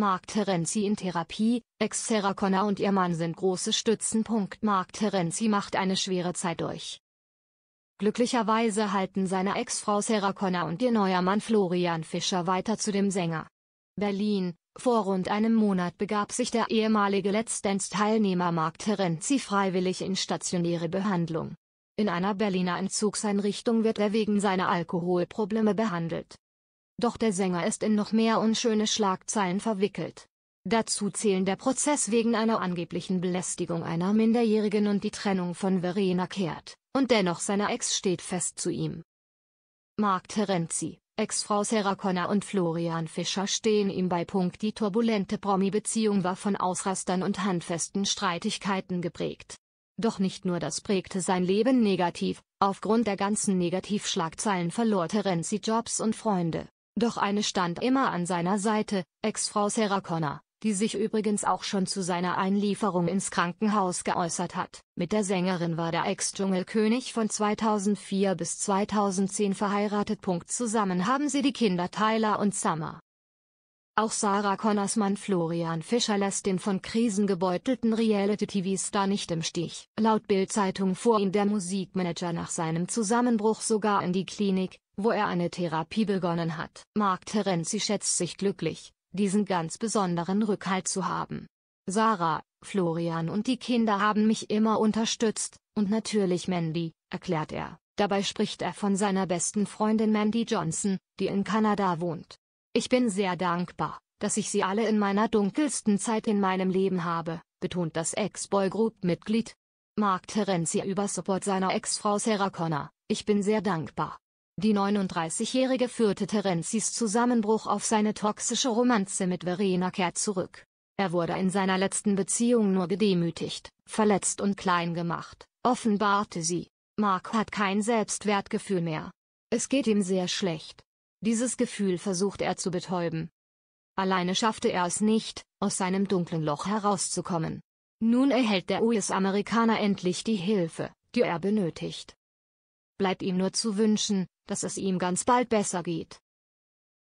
Mark Terenzi in Therapie, Ex-Sarah Connor und ihr Mann sind große Stützen. Mark Terenzi macht eine schwere Zeit durch. Glücklicherweise halten seine Ex-Frau Sarah Connor und ihr neuer Mann Florian Fischer weiter zu dem Sänger. Berlin, vor rund einem Monat begab sich der ehemalige Let's Dance-Teilnehmer Mark Terenzi freiwillig in stationäre Behandlung. In einer Berliner Entzugseinrichtung wird er wegen seiner Alkoholprobleme behandelt doch der Sänger ist in noch mehr unschöne Schlagzeilen verwickelt. Dazu zählen der Prozess wegen einer angeblichen Belästigung einer Minderjährigen und die Trennung von Verena Kehrt, und dennoch seine Ex steht fest zu ihm. Mark Terenzi, Ex-Frau Sarah Connor und Florian Fischer stehen ihm bei Punkt Die turbulente Promi-Beziehung war von Ausrastern und handfesten Streitigkeiten geprägt. Doch nicht nur das prägte sein Leben negativ, aufgrund der ganzen Negativschlagzeilen verlor Terenzi Jobs und Freunde. Doch eine stand immer an seiner Seite, Ex-Frau Sarah Connor, die sich übrigens auch schon zu seiner Einlieferung ins Krankenhaus geäußert hat. Mit der Sängerin war der Ex-Dschungelkönig von 2004 bis 2010 verheiratet. Zusammen haben sie die Kinder Tyler und Summer. Auch Sarah Connors Mann Florian Fischer lässt den von Krisen gebeutelten Reality-TV-Star nicht im Stich. Laut Bild-Zeitung fuhr ihn der Musikmanager nach seinem Zusammenbruch sogar in die Klinik, wo er eine Therapie begonnen hat. Mark Terenzi schätzt sich glücklich, diesen ganz besonderen Rückhalt zu haben. Sarah, Florian und die Kinder haben mich immer unterstützt, und natürlich Mandy, erklärt er. Dabei spricht er von seiner besten Freundin Mandy Johnson, die in Kanada wohnt. Ich bin sehr dankbar, dass ich sie alle in meiner dunkelsten Zeit in meinem Leben habe, betont das Ex-Boy-Group-Mitglied. Mark Terenzi über Support seiner Ex-Frau Sarah Connor. Ich bin sehr dankbar, die 39-Jährige führte Terenzis Zusammenbruch auf seine toxische Romanze mit Verena Kehrt zurück. Er wurde in seiner letzten Beziehung nur gedemütigt, verletzt und klein gemacht, offenbarte sie. Mark hat kein Selbstwertgefühl mehr. Es geht ihm sehr schlecht. Dieses Gefühl versucht er zu betäuben. Alleine schaffte er es nicht, aus seinem dunklen Loch herauszukommen. Nun erhält der US-Amerikaner endlich die Hilfe, die er benötigt bleibt ihm nur zu wünschen, dass es ihm ganz bald besser geht.